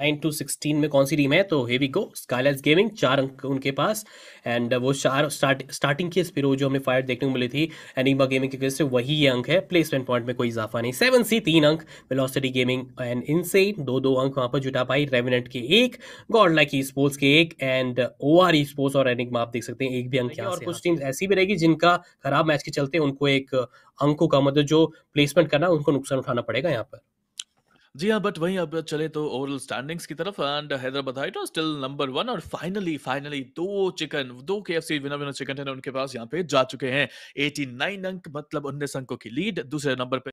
nine to sixteen में कौन सी team है तो हेवी गो स्काईलाइज गेमिंग चार अंक उनके पास एंड वो चार स्टार्ट स्टार्टिंग की स्पिरो जो हमने फायर देखने को मिली थी एनिमा गेमिंग वजह से वही ये अंक है प्लेसमेंट पॉइंट में कोई इजाफा नहीं सेवन सी तीन अंक वेलोसिटी गेमिंग एंड इनसे दो दो अंक वहाँ पर जुटा पाई रेविनेट के एक गॉड लाइक ई स्पोर्ट्स के एक and O R esports और एनिकमा आप देख सकते हैं एक भी अंक यहाँ और कुछ टीम ऐसी भी रहेगी जिनका खराब मैच के चलते उनको एक अंकों का मतलब जो प्लेसमेंट करना उनको नुकसान उठाना पड़ेगा यहाँ पर जी हाँ, बट वहीं अब चले तो ओवरऑल स्टैंडिंग्स की तरफ and Hyderabad height still number one और फाइनली फाइनली दो चिकन दो K F C winner winner chicken है उनके पास यहाँ पे जा चुके हैं 89 अंक मतलब उन्नीस अंकों की लीड दूसरे नंबर पे